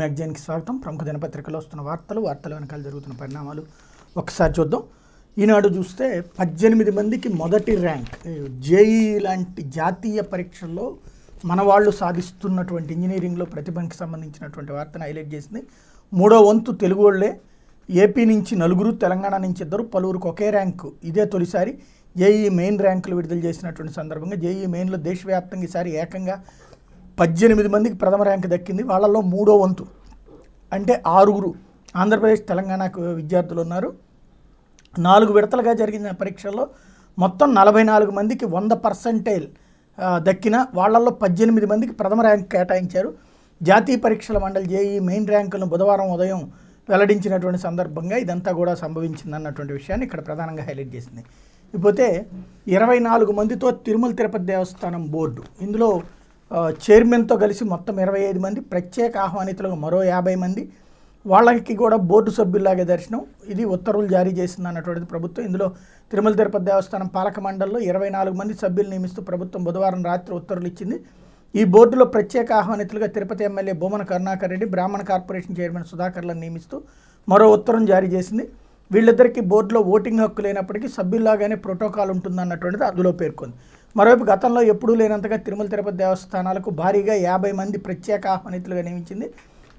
మ్యాగజైన్కి స్వాగతం ప్రముఖ దినపత్రికలో వస్తున్న వార్తలు వార్తల వెనకాల జరుగుతున్న పరిణామాలు ఒకసారి చూద్దాం ఈనాడు చూస్తే పద్దెనిమిది మందికి మొదటి ర్యాంక్ జేఈ లాంటి జాతీయ పరీక్షల్లో మన వాళ్ళు సాధిస్తున్నటువంటి ఇంజనీరింగ్లో ప్రతిభకి సంబంధించినటువంటి వార్తను హైలైట్ చేసింది మూడో వంతు తెలుగు వాళ్ళే ఏపీ నుంచి నలుగురు తెలంగాణ నుంచి ఇద్దరు పలువురికి ఒకే ర్యాంకు ఇదే తొలిసారి జేఈ మెయిన్ ర్యాంకులు విడుదల చేసినటువంటి సందర్భంగా జేఈ మెయిన్లో దేశవ్యాప్తంగా ఈసారి ఏకంగా పద్దెనిమిది మందికి ప్రథమ ర్యాంక్ దక్కింది వాళ్ళల్లో మూడో వంతు అంటే ఆరుగురు ఆంధ్రప్రదేశ్ తెలంగాణకు విద్యార్థులు ఉన్నారు నాలుగు విడతలుగా జరిగిన పరీక్షల్లో మొత్తం నలభై నాలుగు మందికి వంద పర్సంటైల్ దక్కిన వాళ్ళల్లో పద్దెనిమిది మందికి ప్రథమ ర్యాంక్ కేటాయించారు జాతీయ పరీక్షల మండలి జేఈ మెయిన్ ర్యాంకులను బుధవారం ఉదయం వెల్లడించినటువంటి సందర్భంగా ఇదంతా కూడా సంభవించింది అన్నటువంటి విషయాన్ని ఇక్కడ ప్రధానంగా హైలైట్ చేసింది ఇకపోతే ఇరవై నాలుగు మందితో తిరుమల తిరుపతి దేవస్థానం బోర్డు ఇందులో చైర్మన్తో కలిసి మొత్తం ఇరవై ఐదు మంది ప్రత్యేక ఆహ్వానితులకు మరో యాభై మంది వాళ్ళకి కూడా బోర్డు సభ్యుల్లాగే దర్శనం ఇది ఉత్తర్వులు జారీ చేసింది అన్నటువంటిది ప్రభుత్వం ఇందులో తిరుమల తిరుపతి దేవస్థానం పాలక మండలిలో ఇరవై నాలుగు మంది సభ్యులు నియమిస్తూ ప్రభుత్వం బుధవారం రాత్రి ఉత్తర్వులు ఇచ్చింది ఈ బోర్డులో ప్రత్యేక ఆహ్వానితులుగా తిరుపతి ఎమ్మెల్యే భూమన కరుణాకర్ రెడ్డి బ్రాహ్మణ కార్పొరేషన్ చైర్మన్ సుధాకర్లను నియమిస్తూ మరో ఉత్తర్వులు జారీ చేసింది వీళ్ళిద్దరికీ బోర్డులో ఓటింగ్ హక్కు లేనప్పటికీ సభ్యుల్లాగానే ప్రోటోకాల్ ఉంటుందన్నటువంటిది అందులో పేర్కొంది మరోవైపు గతంలో ఎప్పుడూ లేనంతగా తిరుమల తిరుపతి దేవస్థానాలకు భారీగా యాభై మంది ప్రత్యేక ఆహ్వానితులుగా నియమించింది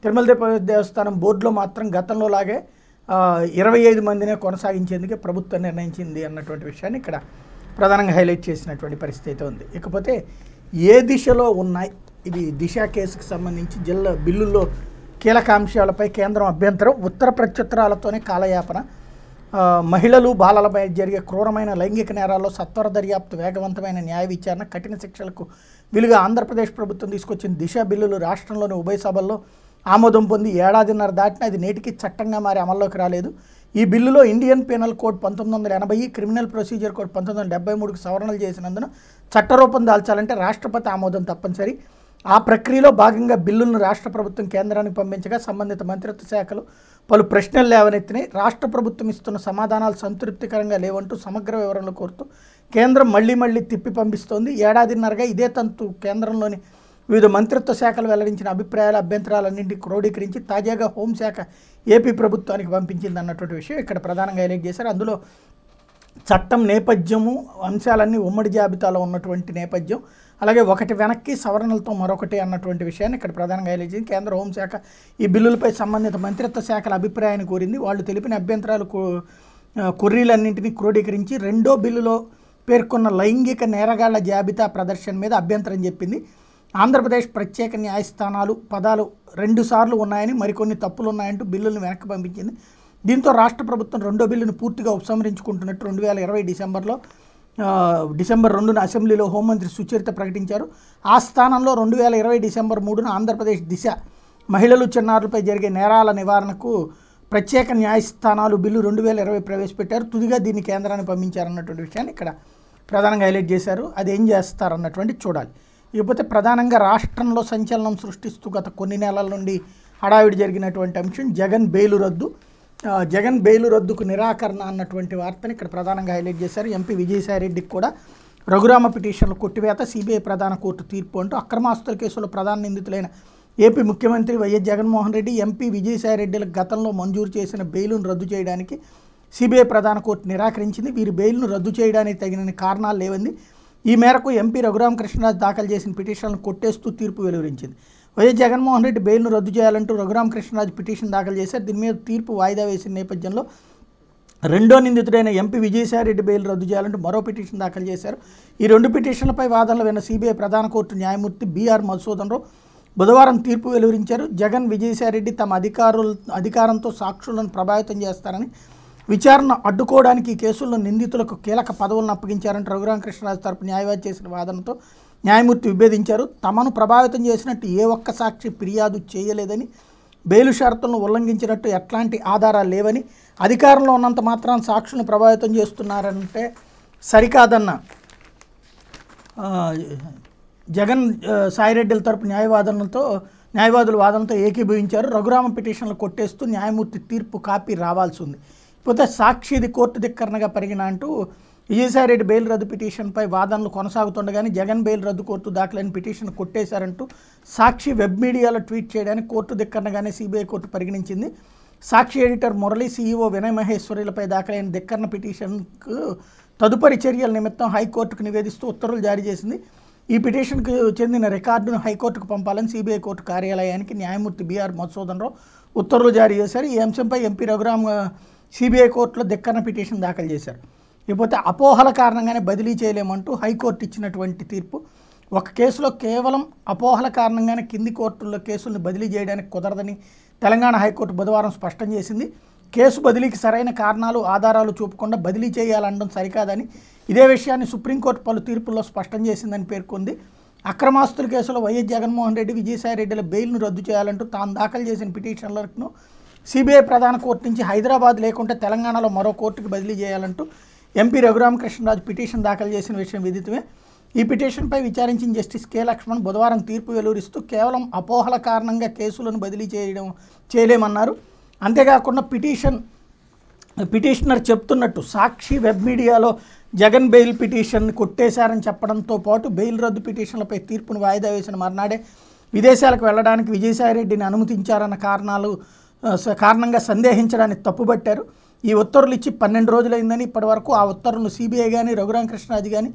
తిరుమల తిరుపతి దేవస్థానం బోర్డులో మాత్రం గతంలో లాగే ఇరవై ఐదు మందినే కొనసాగించేందుకే ప్రభుత్వం నిర్ణయించింది అన్నటువంటి విషయాన్ని ఇక్కడ ప్రధానంగా హైలైట్ చేసినటువంటి పరిస్థితి అయితే ఉంది ఇకపోతే ఏ దిశలో ఉన్నాయి ఇది దిశ కేసుకు సంబంధించి జిల్లా బిల్లుల్లో కీలక అంశాలపై కేంద్రం అభ్యంతరం ఉత్తర ప్రత్యుత్తరాలతోనే కాలయాపన మహిళలు బాలలపై జరిగే క్రూరమైన లైంగిక నేరాల్లో సత్వర దర్యాప్తు వేగవంతమైన న్యాయ విచారణ కఠిన శిక్షలకు వీలుగా ఆంధ్రప్రదేశ్ ప్రభుత్వం తీసుకొచ్చిన దిశ బిల్లులు రాష్ట్రంలోని ఉభయ సభల్లో ఆమోదం పొంది ఏడాదిన్నర దాటిన అది నేటికి చట్టంగా మారి అమల్లోకి రాలేదు ఈ బిల్లులో ఇండియన్ పీనల్ కోడ్ పంతొమ్మిది వందల ఎనభై క్రిమినల్ ప్రొసీజర్ కోడ్ పంతొమ్మిది వందల డెబ్బై మూడుకు సవరణలు చేసినందున చట్టరూపం దాల్చాలంటే రాష్ట్రపతి ఆమోదం తప్పనిసరి ఆ ప్రక్రియలో భాగంగా బిల్లులను రాష్ట్ర ప్రభుత్వం కేంద్రానికి పంపించగా సంబంధిత మంత్రిత్వ శాఖలు పలు ప్రశ్నలు లేవనెత్తినాయి రాష్ట్ర ప్రభుత్వం ఇస్తున్న సమాధానాలు సంతృప్తికరంగా లేవంటూ సమగ్ర వివరణలు కోరుతూ కేంద్రం మళ్లీ మళ్లీ తిప్పి పంపిస్తోంది ఏడాదిన్నరగా ఇదే తంతు కేంద్రంలోని వివిధ మంత్రిత్వ శాఖలు వెల్లడించిన అభిప్రాయాలు అభ్యంతరాలన్నింటి క్రోడీకరించి తాజాగా హోంశాఖ ఏపీ ప్రభుత్వానికి పంపించింది అన్నటువంటి విషయం ఇక్కడ ప్రధానంగా హైలైట్ చేశారు అందులో చట్టం నేపథ్యము అంశాలన్నీ ఉమ్మడి జాబితాలో ఉన్నటువంటి నేపథ్యం అలాగే ఒకటి వెనక్కి సవరణలతో మరొకటి అన్నటువంటి విషయాన్ని ఇక్కడ ప్రధానంగా ఎలిజింది కేంద్ర హోంశాఖ ఈ బిల్లులపై సంబంధిత మంత్రిత్వ శాఖల అభిప్రాయాన్ని కోరింది వాళ్ళు తెలిపిన అభ్యంతరాలు కొర్రీలన్నింటినీ క్రోడీకరించి రెండో బిల్లులో పేర్కొన్న లైంగిక నేరగాళ్ల జాబితా ప్రదర్శన మీద అభ్యంతరం చెప్పింది ఆంధ్రప్రదేశ్ ప్రత్యేక న్యాయస్థానాలు పదాలు రెండు సార్లు ఉన్నాయని మరికొన్ని తప్పులు ఉన్నాయంటూ బిల్లులను వెనక్కి పంపించింది దీంతో రాష్ట్ర ప్రభుత్వం రెండో బిల్లును పూర్తిగా ఉపసంహరించుకుంటున్నట్టు రెండు వేల ఇరవై డిసెంబర్లో డిసెంబర్ రెండున అసెంబ్లీలో హోంమంత్రి సుచరిత ప్రకటించారు ఆ స్థానంలో రెండు వేల ఇరవై డిసెంబర్ మూడున ఆంధ్రప్రదేశ్ దిశ మహిళలు చిన్నారులపై జరిగే నేరాల నివారణకు ప్రత్యేక న్యాయస్థానాలు బిల్లు రెండు వేల ఇరవై ప్రవేశపెట్టారు తుదిగా దీన్ని కేంద్రాన్ని పంపించారన్నటువంటి విషయాన్ని ఇక్కడ ప్రధానంగా హైలైట్ చేశారు అది ఏం చేస్తారన్నటువంటి చూడాలి ఇకపోతే ప్రధానంగా రాష్ట్రంలో సంచలనం సృష్టిస్తూ గత కొన్ని నెలల నుండి హడావిడి జరిగినటువంటి అంశం జగన్ బెయిలు రద్దు జగన్ బెయిలు రద్దుకు నిరాకరణ అన్నటువంటి వార్తను ఇక్కడ ప్రధానంగా హైలైట్ చేశారు ఎంపీ విజయసాయిరెడ్డికి కూడా రఘురామ పిటిషన్లు కొట్టివేత సిబిఐ ప్రధాన కోర్టు తీర్పు అంటూ అక్రమాస్తుల కేసులో ప్రధాన నిందితులైన ఏపీ ముఖ్యమంత్రి వైఎస్ జగన్మోహన్ రెడ్డి ఎంపీ రెడ్డిల గతంలో మంజూరు చేసిన బెయిలును రద్దు చేయడానికి సిబిఐ ప్రధాన కోర్టు నిరాకరించింది వీరి బెయిల్ను రద్దు చేయడానికి తగిన కారణాలు లేవంది ఈ మేరకు ఎంపీ రఘురామకృష్ణరాజు దాఖలు చేసిన పిటిషన్లను కొట్టేస్తూ తీర్పు వెలువరించింది వైఎస్ జగన్మోహన్ రెడ్డి బెయిల్ను రద్దు చేయాలంటూ రఘురామకృష్ణరాజు పిటిషన్ దాఖలు చేశారు దీని మీద తీర్పు వాయిదా వేసిన నేపథ్యంలో రెండో నిందితుడైన ఎంపీ విజయసాయిరెడ్డి బెయిల్ రద్దు చేయాలంటూ మరో పిటిషన్ దాఖలు చేశారు ఈ రెండు పిటిషన్లపై వాదనలు విన్న సిబిఐ ప్రధాన కోర్టు న్యాయమూర్తి బీఆర్ మధుసూదన్ బుధవారం తీర్పు వెలువరించారు జగన్ విజయసాయిరెడ్డి తమ అధికారులు అధికారంతో సాక్షులను ప్రభావితం చేస్తారని విచారణ అడ్డుకోవడానికి ఈ కేసుల్లో నిందితులకు కీలక పదవులను అప్పగించారంటూ రఘురామకృష్ణరాజు తరపు న్యాయవాది చేసిన వాదనతో న్యాయమూర్తి విభేదించారు తమను ప్రభావితం చేసినట్టు ఏ ఒక్క సాక్షి ఫిర్యాదు చేయలేదని బెయిలు షరతులను ఉల్లంఘించినట్టు ఎట్లాంటి ఆధారాలు లేవని అధికారంలో ఉన్నంత మాత్రం సాక్షులను ప్రభావితం చేస్తున్నారంటే సరికాదన్న జగన్ సాయిరెడ్డిల తరపు న్యాయవాదనలతో న్యాయవాదుల వాదనతో ఏకీభవించారు రఘురామ పిటిషన్లు కొట్టేస్తూ న్యాయమూర్తి తీర్పు కాపీ రావాల్సి ఉంది పోతే సాక్షిది కోర్టు దిక్కరణగా పెరిగిన అంటూ విజయసాయిరెడ్డి బెయిల్ రద్దు పిటిషన్పై వాదనలు కొనసాగుతుండగానే జగన్ బెయిల్ రద్దు కోర్టు దాఖలైన పిటిషన్ కొట్టేశారంటూ సాక్షి వెబ్ మీడియాలో ట్వీట్ చేయడానికి కోర్టు దిక్కరణగానే సిబిఐ కోర్టు పరిగణించింది సాక్షి ఎడిటర్ మురళి సీఈఓ వినయ్ మహేశ్వరులపై దాఖలైన దిక్కర్న పిటిషన్కు తదుపరి చర్యల నిమిత్తం హైకోర్టుకు నివేదిస్తూ ఉత్తర్వులు జారీ చేసింది ఈ పిటిషన్కు చెందిన రికార్డును హైకోర్టుకు పంపాలని సిబిఐ కోర్టు కార్యాలయానికి న్యాయమూర్తి బీఆర్ మధుసూదన్ రావు ఉత్తర్వులు జారీ చేశారు ఈ అంశంపై ఎంపీ రఘురామ్ సిబిఐ కోర్టులో దిక్కర్న పిటిషన్ దాఖలు చేశారు లేకపోతే అపోహల కారణంగానే బదిలీ చేయలేమంటూ హైకోర్టు ఇచ్చినటువంటి తీర్పు ఒక కేసులో కేవలం అపోహల కారణంగానే కింది కోర్టుల్లో కేసులను బదిలీ చేయడానికి కుదరదని తెలంగాణ హైకోర్టు బుధవారం స్పష్టం చేసింది కేసు బదిలీకి సరైన కారణాలు ఆధారాలు చూపకుండా బదిలీ చేయాలనడం సరికాదని ఇదే విషయాన్ని సుప్రీంకోర్టు పలు తీర్పుల్లో స్పష్టం చేసిందని పేర్కొంది అక్రమాస్తుల కేసులో వైఎస్ జగన్మోహన్ రెడ్డి విజయసాయిరెడ్డిల బెయిల్ను రద్దు చేయాలంటూ తాను దాఖలు చేసిన పిటిషన్లను సిబిఐ ప్రధాన కోర్టు నుంచి హైదరాబాద్ లేకుంటే తెలంగాణలో మరో కోర్టుకు బదిలీ చేయాలంటూ ఎంపీ రఘురామకృష్ణరాజు పిటిషన్ దాఖలు చేసిన విషయం విదితమే ఈ పిటిషన్పై విచారించిన జస్టిస్ కె లక్ష్మణ్ బుధవారం తీర్పు వెలువరిస్తూ కేవలం అపోహల కారణంగా కేసులను బదిలీ చేయడం చేయలేమన్నారు అంతేకాకుండా పిటిషన్ పిటిషనర్ చెప్తున్నట్టు సాక్షి వెబ్ మీడియాలో జగన్ బెయిల్ పిటిషన్ కొట్టేశారని చెప్పడంతో పాటు బెయిల్ రద్దు పిటిషన్లపై తీర్పును వాయిదా వేసిన మర్నాడే విదేశాలకు వెళ్ళడానికి విజయసాయిరెడ్డిని అనుమతించారన్న కారణాలు కారణంగా సందేహించడానికి తప్పుబట్టారు ఈ ఉత్తర్వులు ఇచ్చి పన్నెండు రోజులైందని ఇప్పటి వరకు ఆ ఉత్తర్వును సిబిఐ కానీ కృష్ణరాజు కానీ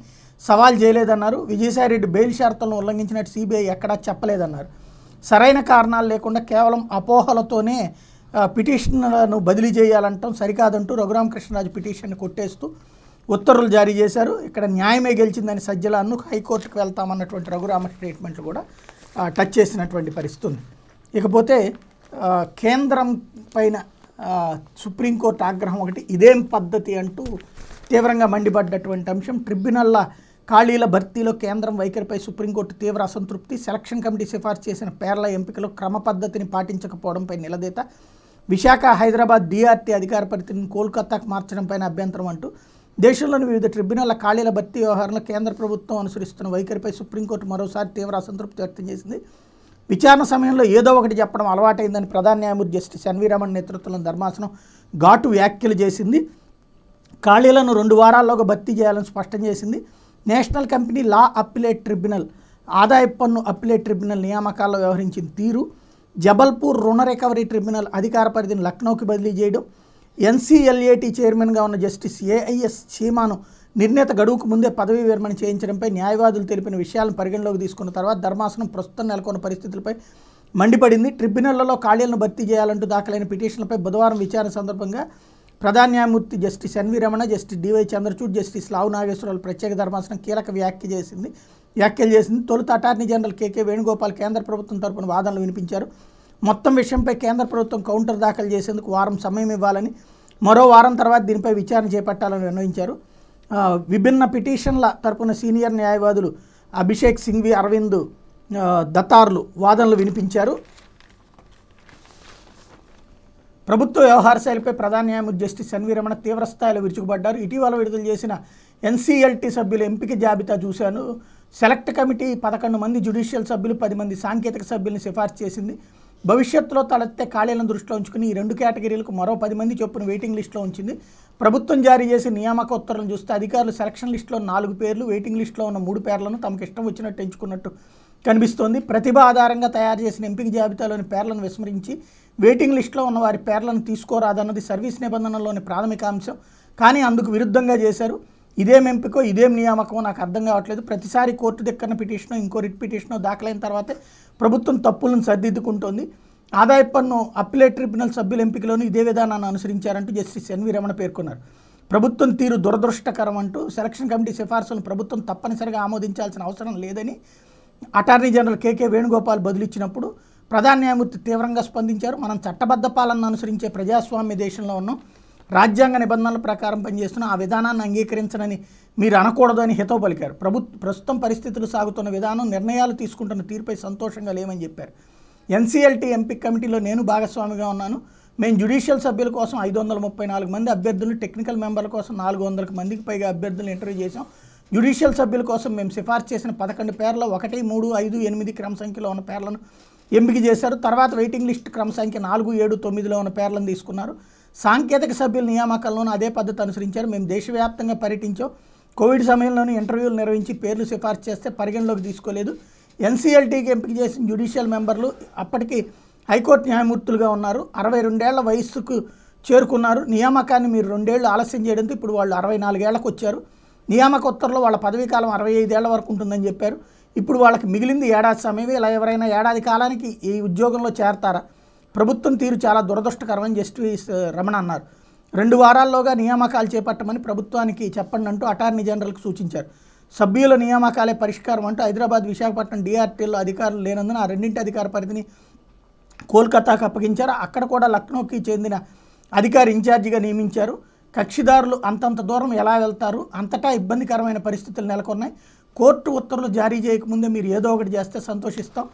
సవాల్ చేయలేదన్నారు విజయసాయిరెడ్డి బెయిల్ షరతులను ఉల్లంఘించినట్టు సిబిఐ ఎక్కడా చెప్పలేదన్నారు సరైన కారణాలు లేకుండా కేవలం అపోహలతోనే పిటిషన్లను బదిలీ చేయాలంటాం సరికాదంటూ కృష్ణరాజు పిటిషన్ని కొట్టేస్తూ ఉత్తర్వులు జారీ చేశారు ఇక్కడ న్యాయమే గెలిచిందని సజ్జలాను హైకోర్టుకు వెళ్తామన్నటువంటి రఘురామ స్టేట్మెంట్లు కూడా టచ్ చేసినటువంటి పరిస్థితి ఉంది ఇకపోతే కేంద్రం పైన సుప్రీంకోర్టు ఆగ్రహం ఒకటి ఇదేం పద్ధతి అంటూ తీవ్రంగా మండిపడ్డటువంటి అంశం ట్రిబ్యునల్ల ఖాళీల భర్తీలో కేంద్రం వైఖరిపై సుప్రీంకోర్టు తీవ్ర అసంతృప్తి సెలక్షన్ కమిటీ సిఫార్సు చేసిన పేర్ల ఎంపికలో క్రమ పద్ధతిని పాటించకపోవడంపై నిలదీత విశాఖ హైదరాబాద్ డిఆర్టీ అధికార పరిధిని కోల్కతాకు మార్చడంపైన అభ్యంతరం అంటూ దేశంలోని వివిధ ట్రిబ్యునల్ల ఖాళీల భర్తీ వ్యవహారంలో కేంద్ర ప్రభుత్వం అనుసరిస్తున్న వైఖరిపై సుప్రీంకోర్టు మరోసారి తీవ్ర అసంతృప్తి వ్యక్తం చేసింది విచారణ సమయంలో ఏదో ఒకటి చెప్పడం అలవాటైందని ప్రధాన న్యాయమూర్తి జస్టిస్ ఎన్వీ రమణ నేతృత్వంలో ధర్మాసనం ఘాటు వ్యాఖ్యలు చేసింది ఖాళీలను రెండు వారాల్లోగా భర్తీ చేయాలని స్పష్టం చేసింది national company law appellate tribunal ఆదాయ పన్ను అప్పిలేట్ ట్రిబ్యునల్ నియామకాల్లో వ్యవహరించిన తీరు జబల్పూర్ రుణ రికవరీ ట్రిబ్యునల్ అధికార పరిధిని లక్నోకి బదిలీ చేయడం ఎన్సీఎల్ఏటీ చైర్మన్గా ఉన్న జస్టిస్ ఏఐఎస్ చీమాను నిర్ణీత గడువుకు ముందే పదవీ విరమణ చేయించడంపై న్యాయవాదులు తెలిపిన విషయాలను పరిగణలోకి తీసుకున్న తర్వాత ధర్మాసనం ప్రస్తుతం నెలకొన్న పరిస్థితులపై మండిపడింది ట్రిబ్యునళ్లలో ఖాళీలను భర్తీ చేయాలంటూ దాఖలైన పిటిషన్లపై బుధవారం విచారణ సందర్భంగా ప్రధాన న్యాయమూర్తి justice NV Ramana justice DY Chandrachud justice Lavu Nageswararao ప్రత్యేక ధర్మాసనం కీలక వ్యాఖ్య చేసింది వ్యాఖ్యలు చేసింది తొలుత అటార్నీ జనరల్ కేకే వేణుగోపాల్ కేంద్ర ప్రభుత్వం తరపున వాదనలు వినిపించారు మొత్తం విషయంపై కేంద్ర ప్రభుత్వం కౌంటర్ దాఖలు చేసేందుకు వారం సమయం ఇవ్వాలని మరో వారం తర్వాత దీనిపై విచారణ చేపట్టాలని నిర్ణయించారు విభిన్న పిటిషన్ల తరపున సీనియర్ న్యాయవాదులు అభిషేక్ సింఘ్వి అరవింద్ దత్తార్లు వాదనలు వినిపించారు ప్రభుత్వ వ్యవహార శైలిపై ప్రధాన న్యాయమూర్తి జస్టిస్ ఎన్వి రమణ తీవ్రస్థాయిలో విరుచుకుపడ్డారు ఇటీవల విడుదల చేసిన ఎన్సీఎల్టీ సభ్యుల ఎంపిక జాబితా చూశాను సెలెక్ట్ కమిటీ పదకొండు మంది జ్యుడిషియల్ సభ్యులు పది మంది సాంకేతిక సభ్యులను సిఫార్సు చేసింది భవిష్యత్తులో తలెత్తే ఖాళీలను దృష్టిలో ఉంచుకుని ఈ రెండు కేటగిరీలకు మరో పది మంది చొప్పున వెయిటింగ్ లిస్టులో ఉంచింది ప్రభుత్వం జారీ చేసే నియామక ఉత్తర్వులను చూస్తే అధికారులు సెలక్షన్ లిస్టులో నాలుగు పేర్లు వెయిటింగ్ లిస్టులో ఉన్న మూడు పేర్లను తమకు ఇష్టం వచ్చినట్టు ఎంచుకున్నట్టు కనిపిస్తోంది ప్రతిభ ఆధారంగా తయారు చేసిన ఎంపిక జాబితాలోని పేర్లను విస్మరించి వెయిటింగ్ లిస్టులో ఉన్న వారి పేర్లను తీసుకోరాదన్నది సర్వీస్ నిబంధనలోని ప్రాథమిక అంశం కానీ అందుకు విరుద్ధంగా చేశారు ఇదేం ఎంపికో ఇదేం నియామకం నాకు అర్థం కావట్లేదు ప్రతిసారి కోర్టు దగ్గర పిటిషనో ఇంకో రిట్ పిటిషనో దాఖలైన తర్వాతే ప్రభుత్వం తప్పులను సర్దిద్దుకుంటోంది ఆదాయ పన్ను అప్పిలేట్ ట్రిబ్యునల్ సభ్యుల ఎంపికలోనూ ఇదే విధానాన్ని అనుసరించారంటూ జస్టిస్ ఎన్వి రమణ పేర్కొన్నారు ప్రభుత్వం తీరు దురదృష్టకరం అంటూ సెలక్షన్ కమిటీ సిఫార్సులను ప్రభుత్వం తప్పనిసరిగా ఆమోదించాల్సిన అవసరం లేదని అటార్నీ జనరల్ కేకే వేణుగోపాల్ బదులిచ్చినప్పుడు ప్రధాన న్యాయమూర్తి తీవ్రంగా స్పందించారు మనం చట్టబద్ధ పాలనను అనుసరించే ప్రజాస్వామ్య దేశంలో ఉన్నాం రాజ్యాంగ నిబంధనల ప్రకారం పనిచేస్తున్న ఆ విధానాన్ని అంగీకరించనని మీరు అనకూడదు అని హితవు పలికారు ప్రభుత్వ ప్రస్తుతం పరిస్థితులు సాగుతున్న విధానం నిర్ణయాలు తీసుకుంటున్న తీరుపై సంతోషంగా లేమని చెప్పారు ఎన్సీఎల్టీ ఎంపీ కమిటీలో నేను భాగస్వామిగా ఉన్నాను మేము జ్యుడిషియల్ సభ్యుల కోసం ఐదు వందల ముప్పై నాలుగు మంది అభ్యర్థులు టెక్నికల్ మెంబర్ల కోసం నాలుగు వందలకు మందికి పైగా అభ్యర్థులను ఇంటర్వ్యూ చేశాం జ్యుడిషియల్ సభ్యుల కోసం మేము సిఫార్సు చేసిన పదకొండు పేర్లు ఒకటి మూడు ఐదు ఎనిమిది క్రమ సంఖ్యలో ఉన్న పేర్లను ఎంపిక చేశారు తర్వాత వెయిటింగ్ లిస్ట్ క్రమ సంఖ్య నాలుగు ఏడు తొమ్మిదిలో ఉన్న పేర్లను తీసుకున్నారు సాంకేతిక సభ్యుల నియామకాలను అదే పద్ధతి అనుసరించారు మేము దేశవ్యాప్తంగా పర్యటించాం కోవిడ్ సమయంలోనూ ఇంటర్వ్యూలు నిర్వహించి పేర్లు సిఫార్సు చేస్తే పరిగణలోకి తీసుకోలేదు ఎన్సీఎల్టీకి ఎంపిక చేసిన జ్యుడిషియల్ మెంబర్లు అప్పటికి హైకోర్టు న్యాయమూర్తులుగా ఉన్నారు అరవై రెండేళ్ల వయస్సుకు చేరుకున్నారు నియామకాన్ని మీరు రెండేళ్లు ఆలస్యం చేయడంతో ఇప్పుడు వాళ్ళు అరవై నాలుగేళ్లకు వచ్చారు నియామక ఉత్తర్వులు వాళ్ళ పదవీకాలం అరవై ఐదేళ్ల వరకు ఉంటుందని చెప్పారు ఇప్పుడు వాళ్ళకి మిగిలింది ఏడాది సమయమే ఇలా ఎవరైనా ఏడాది కాలానికి ఈ ఉద్యోగంలో చేరతారా ప్రభుత్వం తీరు చాలా దురదృష్టకరమని జస్టిస్ రమణ అన్నారు రెండు వారాల్లోగా నియామకాలు చేపట్టమని ప్రభుత్వానికి చెప్పండి అంటూ అటార్నీ జనరల్కి సూచించారు సభ్యుల నియామకాలే పరిష్కారం అంటూ హైదరాబాద్ విశాఖపట్నం డిఆర్టీలో అధికారులు లేనందున ఆ రెండింటి అధికార పరిధిని కోల్కతాకు అప్పగించారు అక్కడ కూడా లక్నోకి చెందిన అధికారి ఇన్ఛార్జిగా నియమించారు కక్షిదారులు అంతంత దూరం ఎలా వెళ్తారు అంతటా ఇబ్బందికరమైన పరిస్థితులు నెలకొన్నాయి కోర్టు ఉత్తర్వులు జారీ చేయకముందే మీరు ఏదో ఒకటి చేస్తే సంతోషిస్తాం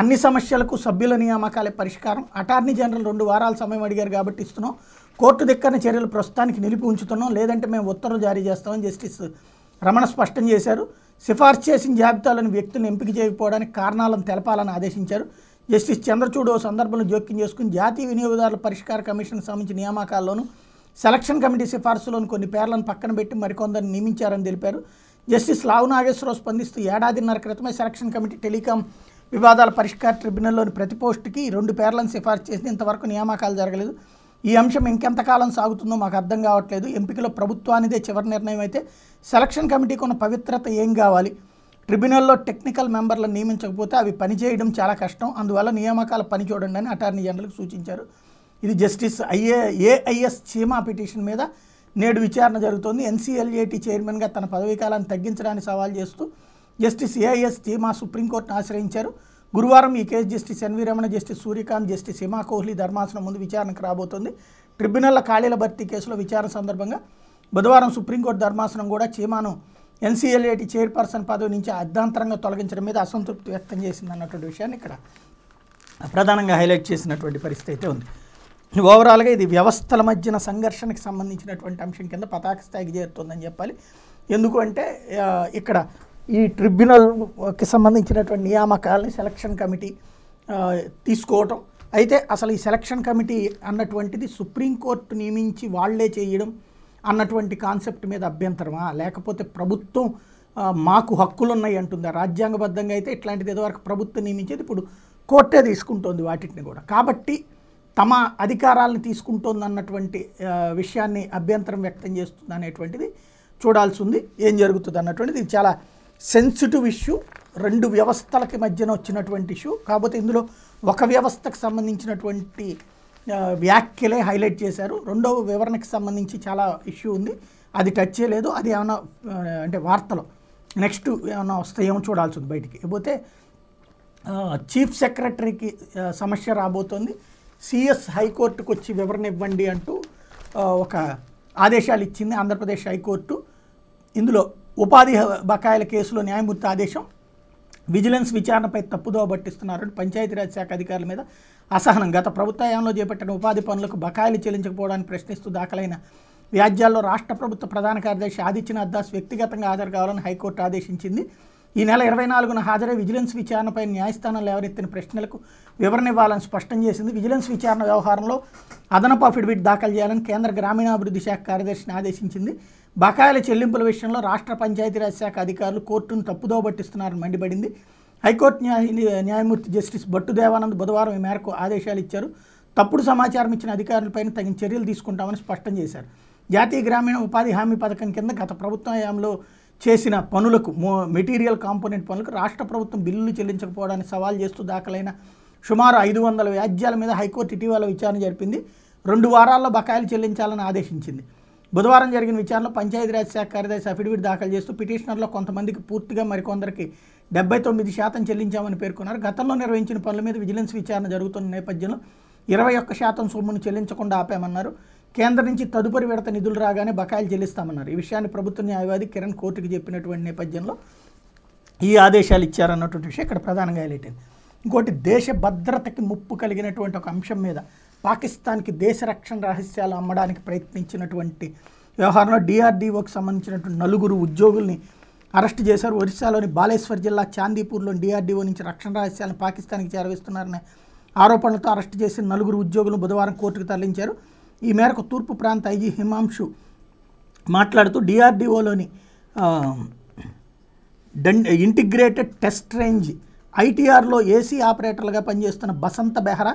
అన్ని సమస్యలకు సభ్యుల నియామకాలే పరిష్కారం అటార్నీ జనరల్ రెండు వారాల సమయం అడిగారు కాబట్టి ఇస్తున్నాం కోర్టు దిక్కన చర్యలు ప్రస్తుతానికి నిలిపి ఉంచుతున్నాం లేదంటే మేము ఉత్తర్వులు జారీ చేస్తామని జస్టిస్ రమణ స్పష్టం చేశారు సిఫార్సు చేసిన జాబితాలోని వ్యక్తులను ఎంపిక చేయకపోవడానికి కారణాలను తెలపాలని ఆదేశించారు జస్టిస్ చంద్రచూడు సందర్భంలో జోక్యం చేసుకుని జాతీయ వినియోగదారుల పరిష్కార కమిషన్ సంబంధించిన నియామకాల్లోనూ సెలక్షన్ కమిటీ సిఫార్సులోని కొన్ని పేర్లను పక్కన పెట్టి మరికొందరిని నియమించారని తెలిపారు జస్టిస్ లావు నాగేశ్వరరావు స్పందిస్తూ ఏడాదిన్నర క్రితమే సెలక్షన్ కమిటీ టెలికాం వివాదాల పరిష్కార ట్రిబ్యునల్లోని ప్రతి పోస్టుకి రెండు పేర్లను సిఫార్సు చేసి ఇంతవరకు నియామకాలు జరగలేదు ఈ అంశం ఇంకెంతకాలం సాగుతుందో మాకు అర్థం కావట్లేదు ఎంపికలో ప్రభుత్వానిదే చివరి నిర్ణయం అయితే సెలక్షన్ కమిటీకి ఉన్న పవిత్రత ఏం కావాలి ట్రిబ్యునల్లో టెక్నికల్ మెంబర్లను నియమించకపోతే అవి పనిచేయడం చాలా కష్టం అందువల్ల నియామకాల పని చూడండి అని అటార్నీ జనరల్కి సూచించారు ఇది justice IA AIS Cheema petition మీద నేడు విచారణ జరుగుతోంది ఎన్సీఎల్ఏటి చైర్మన్గా తన పదవీకాలాన్ని తగ్గించడానికి సవాల్ చేస్తూ జస్టిస్ ఏఐఎస్ చీమా సుప్రీంకోర్టును ఆశ్రయించారు గురువారం ఈ కేసు justice NV Ramana justice Suryakant justice Hima Kohli ధర్మాసనం ముందు విచారణకు రాబోతోంది ట్రిబ్యునల్ల ఖాళీల భర్తీ కేసులో విచారణ సందర్భంగా బుధవారం సుప్రీంకోర్టు ధర్మాసనం కూడా చీమాను ఎన్సీఎల్ఏటి చైర్పర్సన్ పదవి నుంచి అర్ధాంతరంగా తొలగించడం మీద అసంతృప్తి వ్యక్తం చేసింది అన్నటువంటి విషయాన్ని ఇక్కడ ప్రధానంగా హైలైట్ చేసినటువంటి పరిస్థితి అయితే ఉంది ఓవరాల్గా ఇది వ్యవస్థల మధ్యన సంఘర్షణకు సంబంధించినటువంటి అంశం కింద పతాక స్థాయికి చేరుతుందని చెప్పాలి ఎందుకంటే ఇక్కడ ఈ ట్రిబ్యునల్కి సంబంధించినటువంటి నియామకాలని సెలక్షన్ కమిటీ తీసుకోవటం అయితే అసలు ఈ సెలక్షన్ కమిటీ అన్నటువంటిది సుప్రీంకోర్టు నియమించి వాళ్లే చేయడం అన్నటువంటి కాన్సెప్ట్ మీద అభ్యంతరమా లేకపోతే ప్రభుత్వం మాకు హక్కులు ఉన్నాయి అంటుందా రాజ్యాంగబద్ధంగా అయితే ఇట్లాంటిది వరకు ప్రభుత్వం నియమించేది ఇప్పుడు కోర్టే తీసుకుంటోంది వాటిని కూడా కాబట్టి తమ అధికారాలను తీసుకుంటోంది అన్నటువంటి విషయాన్ని అభ్యంతరం వ్యక్తం చేస్తుంది అనేటువంటిది చూడాల్సి ఉంది ఏం జరుగుతుంది అన్నటువంటిది చాలా సెన్సిటివ్ ఇష్యూ రెండు వ్యవస్థలకి మధ్యన వచ్చినటువంటి ఇష్యూ కాకపోతే ఇందులో ఒక వ్యవస్థకు సంబంధించినటువంటి వ్యాఖ్యలే హైలైట్ చేశారు రెండవ వివరణకు సంబంధించి చాలా ఇష్యూ ఉంది అది టచ్ చేయలేదు అది ఏమైనా అంటే వార్తలో నెక్స్ట్ ఏమైనా ఏమో చూడాల్సి ఉంది బయటికి ఇకపోతే చీఫ్ సెక్రటరీకి సమస్య రాబోతోంది సిఎస్ హైకోర్టుకు వచ్చి వివరణ ఇవ్వండి అంటూ ఒక ఆదేశాలు ఇచ్చింది ఆంధ్రప్రదేశ్ హైకోర్టు ఇందులో ఉపాధి బకాయిల కేసులో న్యాయమూర్తి ఆదేశం విజిలెన్స్ విచారణపై తప్పుదోవ పట్టిస్తున్నారని పంచాయతీరాజ్ శాఖ అధికారుల మీద అసహనం గత ప్రభుత్వంలో చేపట్టిన ఉపాధి పనులకు బకాయిలు చెల్లించకపోవడాన్ని ప్రశ్నిస్తూ దాఖలైన వ్యాజ్యాల్లో రాష్ట్ర ప్రభుత్వ ప్రధాన కార్యదర్శి ఆదిత్యనాథ్ దాస్ వ్యక్తిగతంగా హాజరు కావాలని హైకోర్టు ఆదేశించింది ఈ నెల ఇరవై నాలుగున హాజరై విజిలెన్స్ విచారణపై న్యాయస్థానంలో ఎవరెత్తిన ప్రశ్నలకు వివరణ ఇవ్వాలని స్పష్టం చేసింది విజిలెన్స్ విచారణ వ్యవహారంలో అదనపు అఫిడవిట్ దాఖలు చేయాలని కేంద్ర గ్రామీణాభివృద్ధి శాఖ కార్యదర్శిని ఆదేశించింది బకాయిల చెల్లింపుల విషయంలో రాష్ట్ర పంచాయతీరాజ్ శాఖ అధికారులు కోర్టును తప్పుదో పట్టిస్తున్నారని మండిపడింది హైకోర్టు న్యాయ న్యాయమూర్తి జస్టిస్ బట్టు దేవానంద్ బుధవారం ఈ మేరకు ఆదేశాలు ఇచ్చారు తప్పుడు సమాచారం ఇచ్చిన అధికారులపైన తగిన చర్యలు తీసుకుంటామని స్పష్టం చేశారు జాతీయ గ్రామీణ ఉపాధి హామీ పథకం కింద గత ప్రభుత్వ హయాంలో చేసిన పనులకు మెటీరియల్ కాంపోనెంట్ పనులకు రాష్ట్ర ప్రభుత్వం బిల్లులు చెల్లించకపోవడానికి సవాల్ చేస్తూ దాఖలైన సుమారు ఐదు వందల వ్యాజ్యాల మీద హైకోర్టు ఇటీవల విచారణ జరిపింది రెండు వారాల్లో బకాయిలు చెల్లించాలని ఆదేశించింది బుధవారం జరిగిన విచారణలో పంచాయతీరాజ్ శాఖ కార్యదర్శి అఫిడవిట్ దాఖలు చేస్తూ పిటిషనర్లో కొంతమందికి పూర్తిగా మరికొందరికి డెబ్బై తొమ్మిది శాతం చెల్లించామని పేర్కొన్నారు గతంలో నిర్వహించిన పనుల మీద విజిలెన్స్ విచారణ జరుగుతున్న నేపథ్యంలో ఇరవై ఒక్క శాతం సొమ్మును చెల్లించకుండా ఆపామన్నారు కేంద్రం నుంచి తదుపరి విడత నిధులు రాగానే బకాయిలు చెల్లిస్తామన్నారు ఈ విషయాన్ని ప్రభుత్వ న్యాయవాది కిరణ్ కోర్టుకు చెప్పినటువంటి నేపథ్యంలో ఈ ఆదేశాలు ఇచ్చారన్నటువంటి విషయం ఇక్కడ ప్రధానంగా హైలైట్ అయింది ఇంకోటి దేశ భద్రతకి ముప్పు కలిగినటువంటి ఒక అంశం మీద పాకిస్తాన్కి దేశ రక్షణ రహస్యాలు అమ్మడానికి ప్రయత్నించినటువంటి వ్యవహారంలో డిఆర్డిఓకి సంబంధించినటువంటి నలుగురు ఉద్యోగుల్ని అరెస్ట్ చేశారు ఒరిస్సాలోని బాలేశ్వర్ జిల్లా చాందీపూర్లోని డిఆర్డీఓ నుంచి రక్షణ రహస్యాలను పాకిస్తాన్కి చేరవేస్తున్నారనే ఆరోపణలతో అరెస్ట్ చేసిన నలుగురు ఉద్యోగులను బుధవారం కోర్టుకు తరలించారు ఈ మేరకు తూర్పు ప్రాంత ఐజీ హిమాంశు మాట్లాడుతూ డిఆర్డీఓలోని డండ్ ఇంటిగ్రేటెడ్ టెస్ట్ రేంజ్ ఐటీఆర్లో ఏసీ ఆపరేటర్లుగా పనిచేస్తున్న బసంత బెహ్రా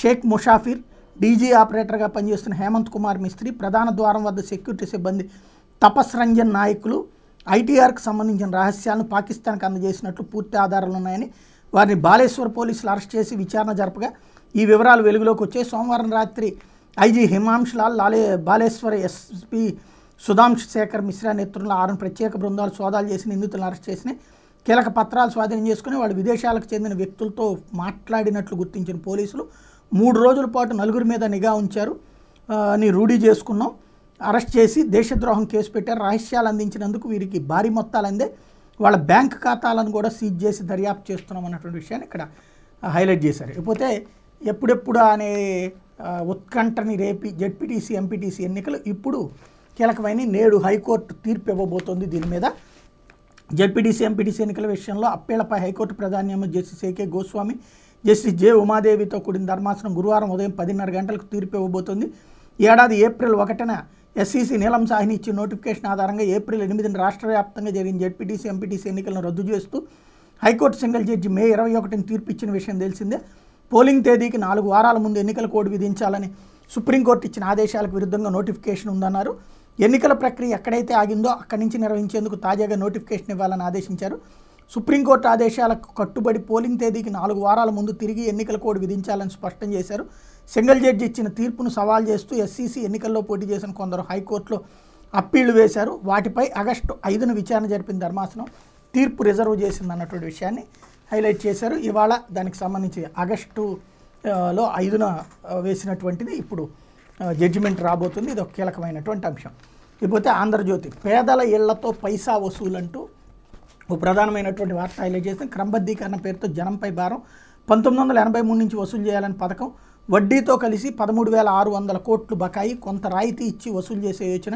షేక్ ముషాఫిర్ డీజీ ఆపరేటర్గా పనిచేస్తున్న హేమంత్ కుమార్ మిస్త్రి ప్రధాన ద్వారం వద్ద సెక్యూరిటీ సిబ్బంది తపస్ రంజన్ నాయకులు ఐటీఆర్కు సంబంధించిన రహస్యాలను పాకిస్తాన్కు అందజేసినట్లు పూర్తి ఆధారాలు ఉన్నాయని వారిని బాలేశ్వర్ పోలీసులు అరెస్ట్ చేసి విచారణ జరపగా ఈ వివరాలు వెలుగులోకి వచ్చాయి సోమవారం రాత్రి ఐజీ హిమాంశ్ లాల్ లాలే బాలేశ్వర్ ఎస్పి సుధాంశ్ శేఖర్ మిశ్రా నేతృత్వంలో ఆరు ప్రత్యేక బృందాలు సోదాలు చేసి నిందితులను అరెస్ట్ చేసినాయి కీలక పత్రాలు స్వాధీనం చేసుకుని వాళ్ళు విదేశాలకు చెందిన వ్యక్తులతో మాట్లాడినట్లు గుర్తించిన పోలీసులు మూడు రోజుల పాటు నలుగురి మీద నిఘా ఉంచారు అని రూఢీ చేసుకున్నాం అరెస్ట్ చేసి దేశద్రోహం కేసు పెట్టారు రహస్యాలు అందించినందుకు వీరికి భారీ మొత్తాలు అందే వాళ్ళ బ్యాంక్ ఖాతాలను కూడా సీజ్ చేసి దర్యాప్తు చేస్తున్నాం అన్నటువంటి విషయాన్ని ఇక్కడ హైలైట్ చేశారు ఇకపోతే ఎప్పుడెప్పుడు అనే ఉత్కంఠని రేపి జెడ్పీటీసీ ఎంపీటీసీ ఎన్నికలు ఇప్పుడు కీలకమైన నేడు హైకోర్టు తీర్పు ఇవ్వబోతోంది దీని మీద జెడ్పీటీసీ ఎంపీటీసీ ఎన్నికల విషయంలో అప్పేలపై హైకోర్టు ప్రధాన న్యాయమూర్తి justice AK Goswami justice J ఉమాదేవితో కూడిన ధర్మాసనం గురువారం ఉదయం పదిన్నర గంటలకు తీర్పు ఇవ్వబోతోంది ఏడాది ఏప్రిల్ ఒకటిన ఎస్సీసీ నీలం సాహిని ఇచ్చిన నోటిఫికేషన్ ఆధారంగా ఏప్రిల్ ఎనిమిదిన రాష్ట్ర వ్యాప్తంగా జరిగిన జెడ్పీటీసీ ఎంపీటీసీ ఎన్నికలను రద్దు చేస్తూ హైకోర్టు సింగిల్ జడ్జి మే ఇరవై ఒకటిని తీర్పు ఇచ్చిన విషయం తెలిసిందే పోలింగ్ తేదీకి నాలుగు వారాల ముందు ఎన్నికల కోడ్ విధించాలని సుప్రీంకోర్టు ఇచ్చిన ఆదేశాలకు విరుద్ధంగా నోటిఫికేషన్ ఉందన్నారు ఎన్నికల ప్రక్రియ ఎక్కడైతే ఆగిందో అక్కడి నుంచి నిర్వహించేందుకు తాజాగా నోటిఫికేషన్ ఇవ్వాలని ఆదేశించారు సుప్రీంకోర్టు ఆదేశాలకు కట్టుబడి పోలింగ్ తేదీకి నాలుగు వారాల ముందు తిరిగి ఎన్నికల కోడ్ విధించాలని స్పష్టం చేశారు సింగిల్ జడ్జి ఇచ్చిన తీర్పును సవాల్ చేస్తూ ఎస్సీసీ ఎన్నికల్లో పోటీ చేసిన కొందరు హైకోర్టులో అప్పీళ్లు వేశారు వాటిపై ఆగస్టు ఐదున విచారణ జరిపిన ధర్మాసనం తీర్పు రిజర్వ్ చేసింది అన్నటువంటి విషయాన్ని హైలైట్ చేశారు ఇవాళ దానికి సంబంధించి ఆగస్టులో ఐదున వేసినటువంటిది ఇప్పుడు జడ్జిమెంట్ రాబోతుంది ఇది ఒక కీలకమైనటువంటి అంశం ఇకపోతే ఆంధ్రజ్యోతి పేదల ఇళ్లతో పైసా వసూలంటూ ఓ ప్రధానమైనటువంటి వార్త హైలైట్ క్రమబద్ధీకరణ పేరుతో జనంపై భారం పంతొమ్మిది వందల ఎనభై మూడు నుంచి వసూలు చేయాలని పథకం వడ్డీతో కలిసి పదమూడు వేల ఆరు వందల కోట్లు బకాయి కొంత రాయితీ ఇచ్చి వసూలు చేసే యోచన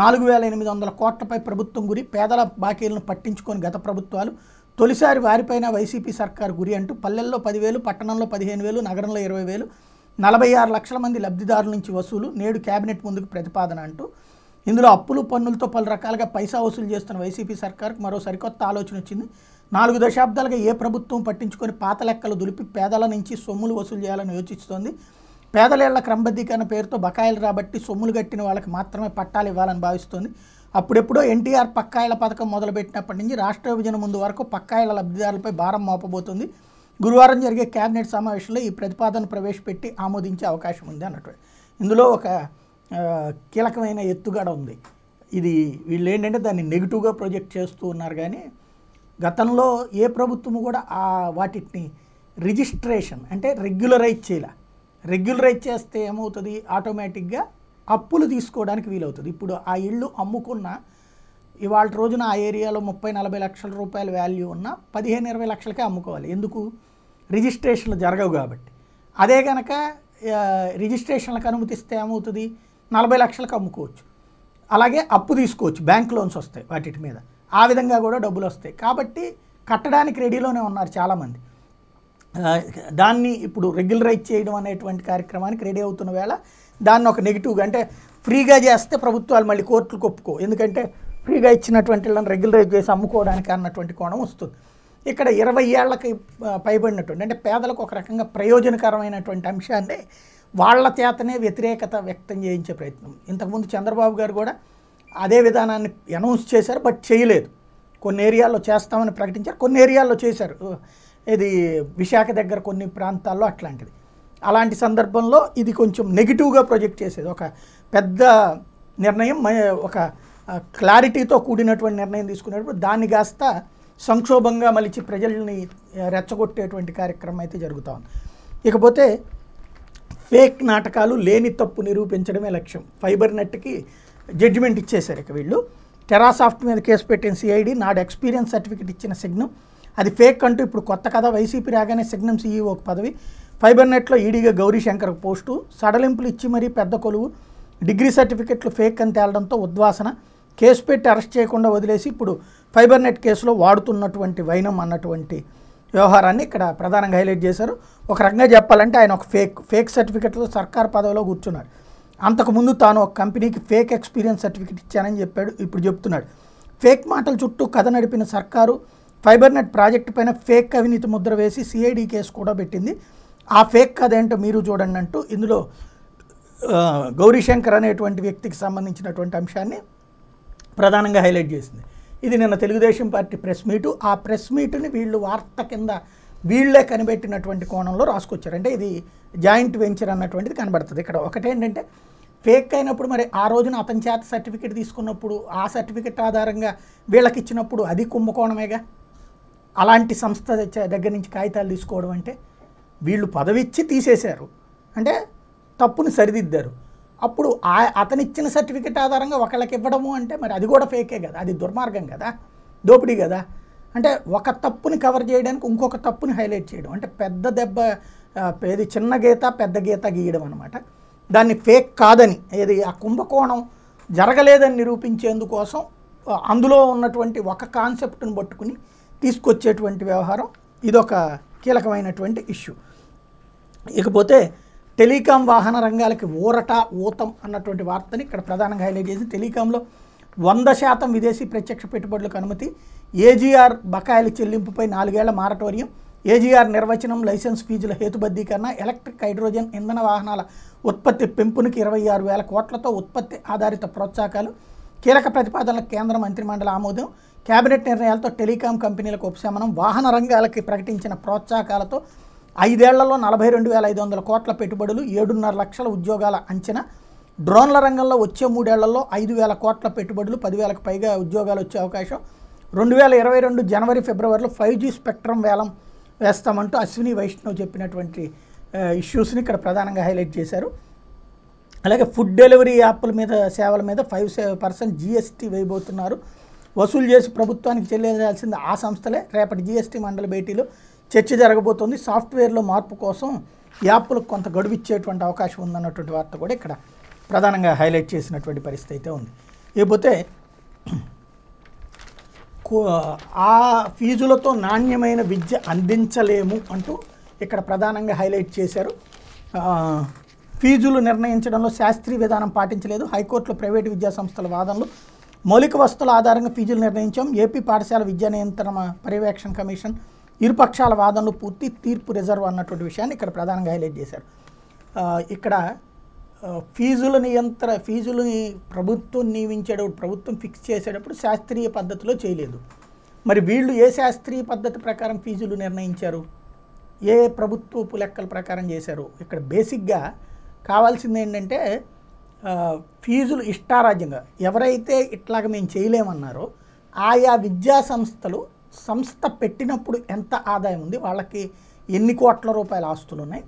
నాలుగు వేల ఎనిమిది వందల కోట్లపై ప్రభుత్వం గురి పేదల బాకీలను పట్టించుకొని గత ప్రభుత్వాలు తొలిసారి వారిపైన వైసీపీ సర్కారు గురి అంటూ పల్లెల్లో పదివేలు పట్టణంలో పదిహేను వేలు నగరంలో ఇరవై వేలు నలభై ఆరు లక్షల మంది లబ్ధిదారుల నుంచి వసూలు నేడు కేబినెట్ ముందుకు ప్రతిపాదన అంటూ ఇందులో అప్పులు పన్నులతో పలు రకాలుగా పైసా వసూలు చేస్తున్న వైసీపీ సర్కార్కు మరో సరికొత్త ఆలోచన వచ్చింది నాలుగు దశాబ్దాలుగా ఏ ప్రభుత్వం పట్టించుకొని పాత లెక్కలు దులిపి పేదల నుంచి సొమ్ములు వసూలు చేయాలని యోచిస్తోంది పేదలేళ్ల క్రమబద్ధీకరణ పేరుతో బకాయిలు రాబట్టి సొమ్ములు కట్టిన వాళ్ళకి మాత్రమే పట్టాలు ఇవ్వాలని భావిస్తోంది అప్పుడెప్పుడో ఎన్టీఆర్ పక్కాయిల పథకం మొదలుపెట్టినప్పటి నుంచి రాష్ట్ర విభజన ముందు వరకు పక్కాయిల లబ్ధిదారులపై భారం మోపబోతుంది గురువారం జరిగే కేబినెట్ సమావేశంలో ఈ ప్రతిపాదన ప్రవేశపెట్టి ఆమోదించే అవకాశం ఉంది అన్నట్టు ఇందులో ఒక కీలకమైన ఎత్తుగడ ఉంది ఇది వీళ్ళు ఏంటంటే దాన్ని నెగిటివ్గా ప్రొజెక్ట్ చేస్తూ ఉన్నారు కానీ గతంలో ఏ ప్రభుత్వము కూడా ఆ వాటిని రిజిస్ట్రేషన్ అంటే రెగ్యులరైజ్ చేయాల రెగ్యులరైజ్ చేస్తే ఏమవుతుంది ఆటోమేటిక్గా అప్పులు తీసుకోవడానికి వీలవుతుంది ఇప్పుడు ఆ ఇళ్ళు అమ్ముకున్న ఇవాళ రోజున ఆ ఏరియాలో ముప్పై నలభై లక్షల రూపాయల వాల్యూ ఉన్న పదిహేను ఇరవై లక్షలకే అమ్ముకోవాలి ఎందుకు రిజిస్ట్రేషన్లు జరగవు కాబట్టి అదే కనుక రిజిస్ట్రేషన్లకు అనుమతిస్తే ఏమవుతుంది నలభై లక్షలకు అమ్ముకోవచ్చు అలాగే అప్పు తీసుకోవచ్చు బ్యాంక్ లోన్స్ వస్తాయి వాటి మీద ఆ విధంగా కూడా డబ్బులు వస్తాయి కాబట్టి కట్టడానికి రెడీలోనే ఉన్నారు చాలామంది దాన్ని ఇప్పుడు రెగ్యులరైజ్ చేయడం అనేటువంటి కార్యక్రమానికి రెడీ అవుతున్న వేళ దాన్ని ఒక నెగిటివ్గా అంటే ఫ్రీగా చేస్తే ప్రభుత్వాలు మళ్ళీ కోర్టులు కొప్పుకో ఎందుకంటే ఫ్రీగా ఇచ్చినటువంటి వాళ్ళని రెగ్యులరైజ్ చేసి అమ్ముకోవడానికి అన్నటువంటి కోణం వస్తుంది ఇక్కడ ఇరవై ఏళ్ళకి పైబడినటువంటి అంటే పేదలకు ఒక రకంగా ప్రయోజనకరమైనటువంటి అంశాన్ని వాళ్ళ చేతనే వ్యతిరేకత వ్యక్తం చేయించే ప్రయత్నం ఇంతకుముందు చంద్రబాబు గారు కూడా అదే విధానాన్ని అనౌన్స్ చేశారు బట్ చేయలేదు కొన్ని ఏరియాల్లో చేస్తామని ప్రకటించారు కొన్ని ఏరియాల్లో చేశారు ఇది విశాఖ దగ్గర కొన్ని ప్రాంతాల్లో అట్లాంటిది అలాంటి సందర్భంలో ఇది కొంచెం నెగిటివ్గా ప్రొజెక్ట్ చేసేది ఒక పెద్ద నిర్ణయం ఒక క్లారిటీతో కూడినటువంటి నిర్ణయం తీసుకునేటప్పుడు దాన్ని కాస్త సంక్షోభంగా మలిచి ప్రజల్ని రెచ్చగొట్టేటువంటి కార్యక్రమం అయితే జరుగుతూ ఉంది ఇకపోతే ఫేక్ నాటకాలు లేని తప్పు నిరూపించడమే లక్ష్యం ఫైబర్ నెట్కి జడ్జిమెంట్ ఇచ్చేశారు ఇక వీళ్ళు టెరాసాఫ్ట్ మీద కేసు పెట్టిన సిఐడి నాడు ఎక్స్పీరియన్స్ సర్టిఫికేట్ ఇచ్చిన సిగ్నం అది ఫేక్ అంటూ ఇప్పుడు కొత్త కథ వైసీపీ రాగానే సిగ్నం సిఈఓ e పదవి ఫైబర్ నెట్లో ఈడీగా గౌరీ శంకర్ పోస్టు సడలింపులు ఇచ్చి మరీ పెద్ద కొలువు డిగ్రీ సర్టిఫికెట్లు ఫేక్ అని తేలడంతో ఉద్వాసన కేసు పెట్టి అరెస్ట్ చేయకుండా వదిలేసి ఇప్పుడు ఫైబర్ నెట్ కేసులో వాడుతున్నటువంటి వైనం అన్నటువంటి వ్యవహారాన్ని ఇక్కడ ప్రధానంగా హైలైట్ చేశారు ఒక రకంగా చెప్పాలంటే ఆయన ఒక ఫేక్ ఫేక్ సర్టిఫికెట్లో సర్కార్ పదవిలో కూర్చున్నాడు అంతకుముందు తాను ఒక కంపెనీకి ఫేక్ ఎక్స్పీరియన్స్ సర్టిఫికెట్ ఇచ్చానని చెప్పాడు ఇప్పుడు చెప్తున్నాడు ఫేక్ మాటల చుట్టూ కథ నడిపిన సర్కారు ఫైబర్ నెట్ ప్రాజెక్టు పైన ఫేక్ అవినీతి ముద్ర వేసి సిఐడి కేసు కూడా పెట్టింది ఆ ఫేక్ కథ ఏంటో మీరు చూడండి అంటూ ఇందులో గౌరీశంకర్ అనేటువంటి వ్యక్తికి సంబంధించినటువంటి అంశాన్ని ప్రధానంగా హైలైట్ చేసింది ఇది నిన్న తెలుగుదేశం పార్టీ ప్రెస్ మీటు ఆ ప్రెస్ మీటుని వీళ్ళు వార్త కింద వీళ్ళే కనిపెట్టినటువంటి కోణంలో రాసుకొచ్చారు అంటే ఇది జాయింట్ వెంచర్ అన్నటువంటిది కనబడుతుంది ఇక్కడ ఒకటేంటంటే ఫేక్ అయినప్పుడు మరి ఆ రోజున అతని చేత సర్టిఫికేట్ తీసుకున్నప్పుడు ఆ సర్టిఫికేట్ ఆధారంగా వీళ్ళకి ఇచ్చినప్పుడు అది కుంభకోణమేగా అలాంటి సంస్థ దగ్గర నుంచి కాగితాలు తీసుకోవడం అంటే వీళ్ళు పదవిచ్చి తీసేశారు అంటే తప్పును సరిదిద్దారు అప్పుడు అతను ఇచ్చిన సర్టిఫికేట్ ఆధారంగా ఒకళ్ళకి ఇవ్వడము అంటే మరి అది కూడా ఫేకే కదా అది దుర్మార్గం కదా దోపిడీ కదా అంటే ఒక తప్పుని కవర్ చేయడానికి ఇంకొక తప్పుని హైలైట్ చేయడం అంటే పెద్ద దెబ్బ ఏది చిన్న గీత పెద్ద గీత గీయడం అనమాట దాన్ని ఫేక్ కాదని ఏది ఆ కుంభకోణం జరగలేదని నిరూపించేందుకోసం అందులో ఉన్నటువంటి ఒక కాన్సెప్ట్ని పట్టుకుని తీసుకొచ్చేటువంటి వ్యవహారం ఇదొక కీలకమైనటువంటి ఇష్యూ ఇకపోతే టెలికాం వాహన రంగాలకి ఊరట ఊతం అన్నటువంటి వార్తని ఇక్కడ ప్రధానంగా హైలైట్ చేసి టెలికాంలో వంద శాతం విదేశీ ప్రత్యక్ష పెట్టుబడులకు అనుమతి ఏజీఆర్ బకాయిల చెల్లింపుపై నాలుగేళ్ల మారటోరియం ఏజీఆర్ నిర్వచనం లైసెన్స్ ఫీజుల హేతుబద్ధీకరణ ఎలక్ట్రిక్ హైడ్రోజన్ ఇంధన వాహనాల ఉత్పత్తి పెంపునికి ఇరవై ఆరు వేల కోట్లతో ఉత్పత్తి ఆధారిత ప్రోత్సాహకాలు కీలక ప్రతిపాదనలకు కేంద్ర మంత్రిమండలి ఆమోదం కేబినెట్ నిర్ణయాలతో టెలికాం కంపెనీలకు ఉపశమనం వాహన రంగాలకి ప్రకటించిన ప్రోత్సాహకాలతో ఐదేళ్లలో నలభై రెండు వేల ఐదు వందల కోట్ల పెట్టుబడులు ఏడున్నర లక్షల ఉద్యోగాల అంచనా డ్రోన్ల రంగంలో వచ్చే మూడేళ్లలో ఐదు వేల కోట్ల పెట్టుబడులు పదివేలకు పైగా ఉద్యోగాలు వచ్చే అవకాశం రెండు వేల ఇరవై రెండు జనవరి ఫిబ్రవరిలో ఫైవ్ జీ స్పెక్ట్రమ్ వేలం వేస్తామంటూ అశ్విని వైష్ణవ్ చెప్పినటువంటి ఇష్యూస్ని ఇక్కడ ప్రధానంగా హైలైట్ చేశారు అలాగే ఫుడ్ డెలివరీ యాప్ల మీద సేవల మీద ఫైవ్ పర్సెంట్ జీఎస్టీ వేయబోతున్నారు వసూలు చేసి ప్రభుత్వానికి చెల్లించాల్సింది ఆ సంస్థలే రేపటి జీఎస్టీ మండలి భేటీలో చర్చ జరగబోతోంది సాఫ్ట్వేర్లో మార్పు కోసం యాప్లకు కొంత గడువు ఇచ్చేటువంటి అవకాశం ఉందన్నటువంటి వార్త కూడా ఇక్కడ ప్రధానంగా హైలైట్ చేసినటువంటి పరిస్థితి అయితే ఉంది ఇకపోతే ఆ ఫీజులతో నాణ్యమైన విద్య అందించలేము అంటూ ఇక్కడ ప్రధానంగా హైలైట్ చేశారు ఫీజులు నిర్ణయించడంలో శాస్త్రీయ విధానం పాటించలేదు హైకోర్టులో ప్రైవేటు విద్యా సంస్థల వాదనలు మౌలిక వస్తువుల ఆధారంగా ఫీజులు నిర్ణయించాం ఏపీ పాఠశాల విద్యా నియంత్రణ పర్యవేక్షణ కమిషన్ ఇరుపక్షాల వాదనలు పూర్తి తీర్పు రిజర్వ్ అన్నటువంటి విషయాన్ని ఇక్కడ ప్రధానంగా హైలైట్ చేశారు ఇక్కడ ఫీజుల నియంత్ర ఫీజులని ప్రభుత్వం నియమించేటప్పుడు ప్రభుత్వం ఫిక్స్ చేసేటప్పుడు శాస్త్రీయ పద్ధతిలో చేయలేదు మరి వీళ్ళు ఏ శాస్త్రీయ పద్ధతి ప్రకారం ఫీజులు నిర్ణయించారు ఏ ప్రభుత్వపు లెక్కల ప్రకారం చేశారు ఇక్కడ బేసిక్గా కావాల్సింది ఏంటంటే ఫీజులు ఇష్టారాజ్యంగా ఎవరైతే ఇట్లాగ మేము చేయలేమన్నారో ఆయా విద్యా సంస్థలు సంస్థ పెట్టినప్పుడు ఎంత ఆదాయం ఉంది వాళ్ళకి ఎన్ని కోట్ల రూపాయల ఆస్తులు ఉన్నాయి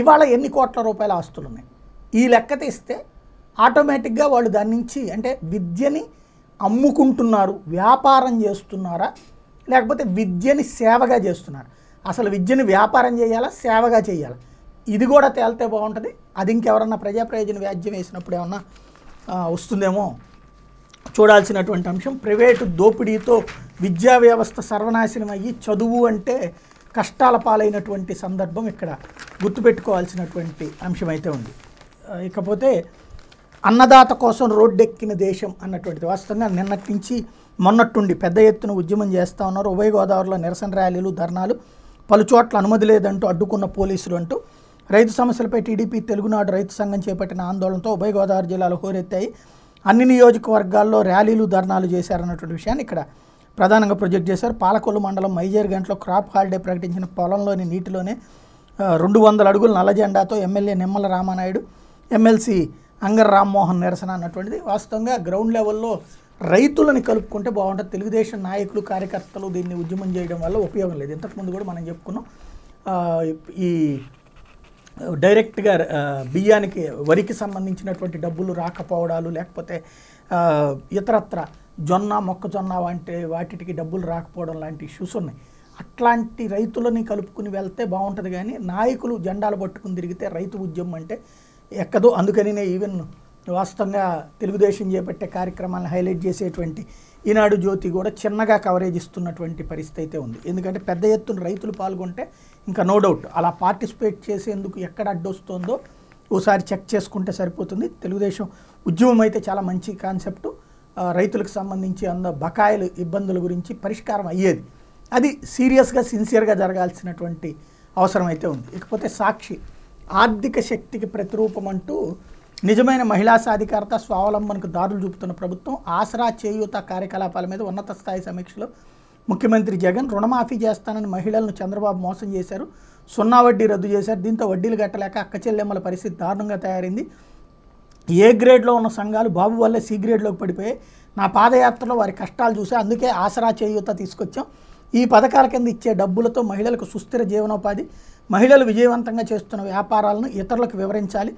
ఇవాళ ఎన్ని కోట్ల రూపాయల ఆస్తులు ఉన్నాయి ఈ లెక్క తీస్తే ఆటోమేటిక్గా వాళ్ళు దాని నుంచి అంటే విద్యని అమ్ముకుంటున్నారు వ్యాపారం చేస్తున్నారా లేకపోతే విద్యని సేవగా చేస్తున్నారు అసలు విద్యని వ్యాపారం చేయాలా సేవగా చేయాలా ఇది కూడా తేలితే బాగుంటుంది అది ఇంకెవరన్నా ప్రజాప్రయోజన వ్యాజ్యం వేసినప్పుడు ఏమన్నా వస్తుందేమో చూడాల్సినటువంటి అంశం ప్రైవేటు దోపిడీతో విద్యా వ్యవస్థ సర్వనాశనం అయ్యి చదువు అంటే కష్టాల పాలైనటువంటి సందర్భం ఇక్కడ గుర్తుపెట్టుకోవాల్సినటువంటి అంశం అయితే ఉంది ఇకపోతే అన్నదాత కోసం రోడ్డెక్కిన దేశం అన్నటువంటిది వాస్తవంగా నిన్నటి నుంచి మొన్నట్టుండి పెద్ద ఎత్తున ఉద్యమం చేస్తూ ఉన్నారు ఉభయ గోదావరిలో నిరసన ర్యాలీలు ధర్నాలు పలుచోట్ల అనుమతి లేదంటూ అడ్డుకున్న పోలీసులు అంటూ రైతు సమస్యలపై టీడీపీ తెలుగునాడు రైతు సంఘం చేపట్టిన ఆందోళనతో ఉభయ గోదావరి జిల్లాలో హోరెత్తాయి అన్ని నియోజకవర్గాల్లో ర్యాలీలు ధర్నాలు చేశారన్నటువంటి విషయాన్ని ఇక్కడ ప్రధానంగా ప్రొజెక్ట్ చేశారు పాలకొల్లు మండలం గంటలో క్రాప్ హాలిడే ప్రకటించిన పొలంలోని నీటిలోనే రెండు వందల అడుగులు నల్ల జెండాతో ఎమ్మెల్యే నిమ్మల రామానాయుడు ఎమ్మెల్సీ అంగర రామ్మోహన్ నిరసన అన్నటువంటిది వాస్తవంగా గ్రౌండ్ లెవెల్లో రైతులను కలుపుకుంటే బాగుంటుంది తెలుగుదేశం నాయకులు కార్యకర్తలు దీన్ని ఉద్యమం చేయడం వల్ల ఉపయోగం లేదు ఇంతకుముందు కూడా మనం చెప్పుకున్నాం ఈ డైరెక్ట్గా బియ్యానికి వరికి సంబంధించినటువంటి డబ్బులు రాకపోవడాలు లేకపోతే ఇతరత్ర జొన్న మొక్కజొన్న వంటి వాటికి డబ్బులు రాకపోవడం లాంటి ఇష్యూస్ ఉన్నాయి అట్లాంటి రైతులని కలుపుకుని వెళ్తే బాగుంటుంది కానీ నాయకులు జెండాలు పట్టుకుని తిరిగితే రైతు ఉద్యమం అంటే ఎక్కదు అందుకని నేను ఈవెన్ వాస్తవంగా తెలుగుదేశం చేపట్టే కార్యక్రమాలను హైలైట్ చేసేటువంటి ఈనాడు జ్యోతి కూడా చిన్నగా కవరేజ్ ఇస్తున్నటువంటి పరిస్థితి అయితే ఉంది ఎందుకంటే పెద్ద ఎత్తున రైతులు పాల్గొంటే ఇంకా నో డౌట్ అలా పార్టిసిపేట్ చేసేందుకు ఎక్కడ అడ్డొస్తుందో ఓసారి చెక్ చేసుకుంటే సరిపోతుంది తెలుగుదేశం ఉద్యమం అయితే చాలా మంచి కాన్సెప్టు రైతులకు సంబంధించి అన్న బకాయిలు ఇబ్బందుల గురించి పరిష్కారం అయ్యేది అది సీరియస్గా సిన్సియర్గా జరగాల్సినటువంటి అవసరం అయితే ఉంది ఇకపోతే సాక్షి ఆర్థిక శక్తికి ప్రతిరూపం అంటూ నిజమైన మహిళా సాధికారత స్వావలంబనకు దారులు చూపుతున్న ప్రభుత్వం ఆసరా చేయూత కార్యకలాపాల మీద ఉన్నత స్థాయి సమీక్షలో ముఖ్యమంత్రి జగన్ రుణమాఫీ చేస్తానని మహిళలను చంద్రబాబు మోసం చేశారు సున్నా వడ్డీ రద్దు చేశారు దీంతో వడ్డీలు కట్టలేక అక్క చెల్లెమ్మల పరిస్థితి దారుణంగా తయారైంది ఏ గ్రేడ్లో ఉన్న సంఘాలు బాబు వల్లే సి గ్రేడ్లోకి పడిపోయి నా పాదయాత్రలో వారి కష్టాలు చూసే అందుకే ఆసరా చేయూత తీసుకొచ్చాం ఈ పథకాల కింద ఇచ్చే డబ్బులతో మహిళలకు సుస్థిర జీవనోపాధి మహిళలు విజయవంతంగా చేస్తున్న వ్యాపారాలను ఇతరులకు వివరించాలి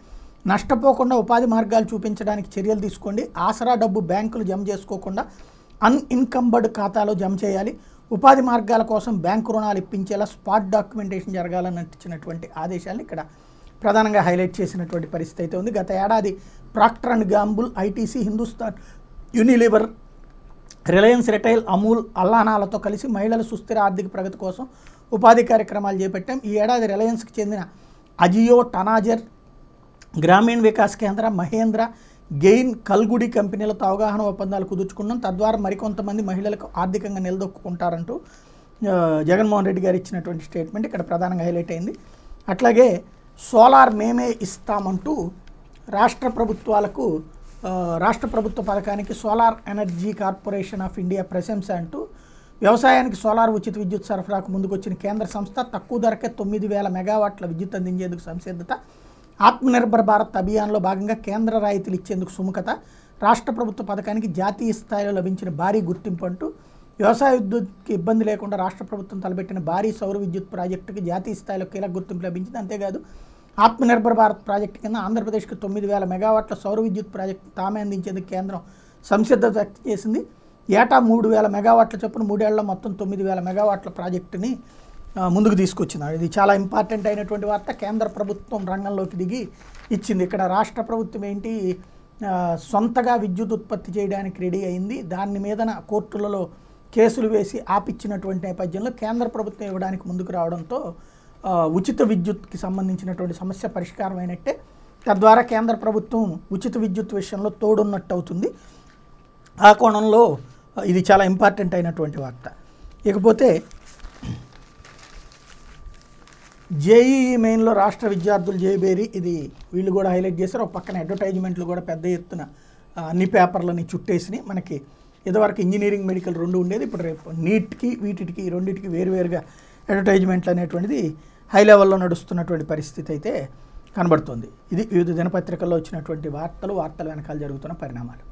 నష్టపోకుండా ఉపాధి మార్గాలు చూపించడానికి చర్యలు తీసుకోండి ఆసరా డబ్బు బ్యాంకులు జమ చేసుకోకుండా అన్ఇన్కంబర్డ్ ఖాతాలో జమ చేయాలి ఉపాధి మార్గాల కోసం బ్యాంకు రుణాలు ఇప్పించేలా స్పాట్ డాక్యుమెంటేషన్ జరగాలని ఇచ్చినటువంటి ఆదేశాలను ఇక్కడ ప్రధానంగా హైలైట్ చేసినటువంటి పరిస్థితి అయితే ఉంది గత ఏడాది Procter and Gamble ITC Hindustan Unilever Reliance Retail Amul అల్లానాలతో కలిసి మహిళల సుస్థిర ఆర్థిక ప్రగతి కోసం ఉపాధి కార్యక్రమాలు చేపట్టాం ఈ ఏడాది రిలయన్స్కి చెందిన అజియో టనాజర్ గ్రామీణ వికాస్ కేంద్ర మహేంద్ర గెయిన్ కల్గుడి కంపెనీలతో అవగాహన ఒప్పందాలు కుదుర్చుకున్నాం తద్వారా మరికొంతమంది మహిళలకు ఆర్థికంగా నిలదొక్కుంటారంటూ జగన్మోహన్ రెడ్డి గారు ఇచ్చినటువంటి స్టేట్మెంట్ ఇక్కడ ప్రధానంగా హైలైట్ అయింది అట్లాగే సోలార్ మేమే ఇస్తామంటూ రాష్ట్ర ప్రభుత్వాలకు రాష్ట్ర ప్రభుత్వ పథకానికి solar energy corporation of India ప్రశంస అంటూ వ్యవసాయానికి సోలార్ ఉచిత విద్యుత్ సరఫరాకు ముందుకొచ్చిన కేంద్ర సంస్థ తక్కువ ధరకే తొమ్మిది వేల మెగావాట్ల విద్యుత్ అందించేందుకు సంసిద్ధత ఆత్మనిర్భర్ భారత్ అభియాన్లో భాగంగా కేంద్ర రాయితీలు ఇచ్చేందుకు సుముఖత రాష్ట్ర ప్రభుత్వ పథకానికి జాతీయ స్థాయిలో లభించిన భారీ గుర్తింపు అంటూ వ్యవసాయ విద్యుత్కి ఇబ్బంది లేకుండా రాష్ట్ర ప్రభుత్వం తలపెట్టిన భారీ సౌర విద్యుత్ ప్రాజెక్టుకి జాతీయ స్థాయిలో కీలక గుర్తింపు లభించింది అంతేకాదు ఆత్మనిర్భర భారత్ ప్రాజెక్టు కింద ఆంధ్రప్రదేశ్కి తొమ్మిది వేల మెగావాట్ల సౌర విద్యుత్ ప్రాజెక్టు తామే అందించేందుకు కేంద్రం సంసిద్ధత వ్యక్తం చేసింది ఏటా మూడు వేల మెగావాట్ల చొప్పున మూడేళ్ల మొత్తం తొమ్మిది వేల మెగావాట్ల ప్రాజెక్టుని ముందుకు తీసుకొచ్చినారు ఇది చాలా ఇంపార్టెంట్ అయినటువంటి వార్త కేంద్ర ప్రభుత్వం రంగంలోకి దిగి ఇచ్చింది ఇక్కడ రాష్ట్ర ప్రభుత్వం ఏంటి సొంతగా విద్యుత్ ఉత్పత్తి చేయడానికి రెడీ అయింది దాని మీదన కోర్టులలో కేసులు వేసి ఆపిచ్చినటువంటి నేపథ్యంలో కేంద్ర ప్రభుత్వం ఇవ్వడానికి ముందుకు రావడంతో ఉచిత విద్యుత్కి సంబంధించినటువంటి సమస్య పరిష్కారం అయినట్టే తద్వారా కేంద్ర ప్రభుత్వం ఉచిత విద్యుత్ విషయంలో తోడున్నట్టు అవుతుంది ఆ కోణంలో ఇది చాలా ఇంపార్టెంట్ అయినటువంటి వార్త ఇకపోతే జేఈఈ మెయిన్లో రాష్ట్ర విద్యార్థులు జేబేరి ఇది వీళ్ళు కూడా హైలైట్ చేశారు ఒక పక్కన అడ్వర్టైజ్మెంట్లు కూడా పెద్ద ఎత్తున అన్ని పేపర్లని చుట్టేసినాయి మనకి ఇదివరకు ఇంజనీరింగ్ మెడికల్ రెండు ఉండేది ఇప్పుడు రేపు నీట్కి వీటికి రెండింటికి వేరువేరుగా అడ్వర్టైజ్మెంట్లు అనేటువంటిది హై లెవెల్లో నడుస్తున్నటువంటి పరిస్థితి అయితే కనబడుతుంది ఇది వివిధ దినపత్రికల్లో వచ్చినటువంటి వార్తలు వార్తల వెనకాల జరుగుతున్న పరిణామాలు